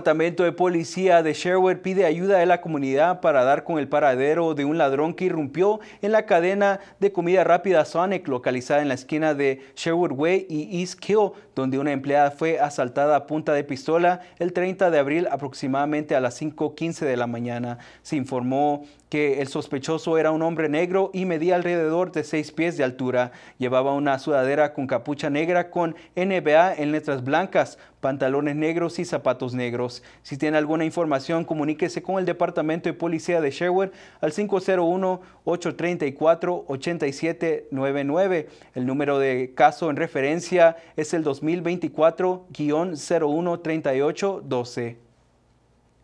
El Departamento de Policía de Sherwood pide ayuda de la comunidad para dar con el paradero de un ladrón que irrumpió en la cadena de comida rápida Sonic localizada en la esquina de Sherwood Way y East Kill, donde una empleada fue asaltada a punta de pistola el 30 de abril aproximadamente a las 5.15 de la mañana. Se informó que el sospechoso era un hombre negro y medía alrededor de 6 pies de altura. Llevaba una sudadera con capucha negra con NBA en letras blancas, pantalones negros y zapatos negros. Si tiene alguna información, comuníquese con el Departamento de Policía de Sherwood al 501-834-8799. El número de caso en referencia es el 2024-013812.